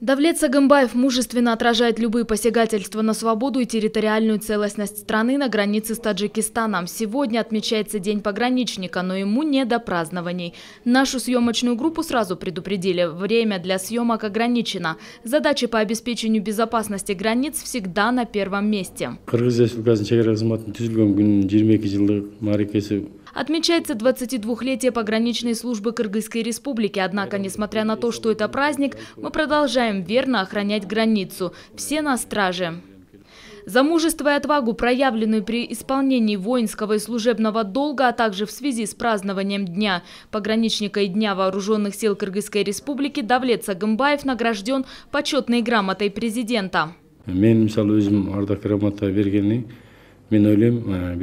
Давлет Сагымбаев мужественно отражает любые посягательства на свободу и территориальную целостность страны на границе с Таджикистаном. Сегодня отмечается День пограничника, но ему не до празднований. Нашу съемочную группу сразу предупредили. Время для съемок ограничено. Задачи по обеспечению безопасности границ всегда на первом месте. Отмечается 22-летие пограничной службы Кыргызской республики. Однако, несмотря на то, что это праздник, мы продолжаем верно охранять границу. Все на страже. За мужество и отвагу, проявленную при исполнении воинского и служебного долга, а также в связи с празднованием Дня пограничника и Дня Вооруженных сил Кыргызской республики, Давлет Сагымбаев награжден почетной грамотой президента. Э,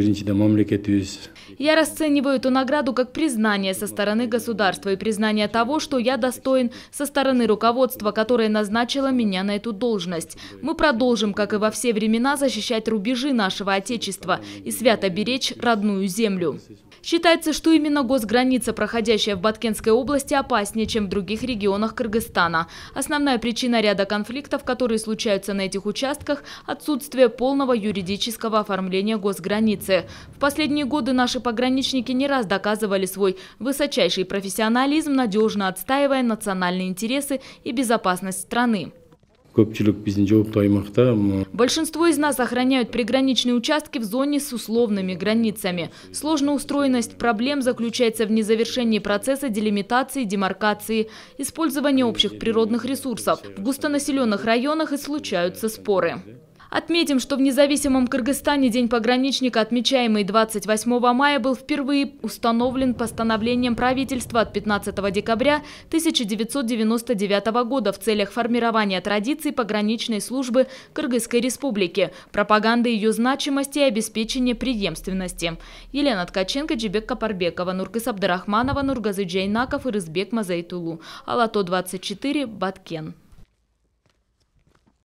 я расцениваю эту награду как признание со стороны государства и признание того, что я достоин со стороны руководства, которое назначило меня на эту должность. Мы продолжим, как и во все времена, защищать рубежи нашего Отечества и свято беречь родную землю. Считается, что именно госграница, проходящая в Баткенской области, опаснее, чем в других регионах Кыргызстана. Основная причина ряда конфликтов, которые случаются на этих участках – отсутствие полного юридического оформления управления госграницы. В последние годы наши пограничники не раз доказывали свой высочайший профессионализм, надежно отстаивая национальные интересы и безопасность страны. Большинство из нас охраняют приграничные участки в зоне с условными границами. Сложная устроенность проблем заключается в незавершении процесса делимитации, демаркации, использования общих природных ресурсов. В густонаселенных районах и случаются споры. Отметим, что в независимом Кыргызстане День пограничника, отмечаемый 28 мая, был впервые установлен постановлением правительства от 15 декабря 1999 года в целях формирования традиций пограничной службы Кыргызской республики, пропаганды ее значимости и обеспечения преемственности. Елена Ткаченко, Джибек Капарбекова, Нуркас Абдрахманова, Нургазы Джейнаков и Рызбек Мазайтулу. Алато 24, Баткен.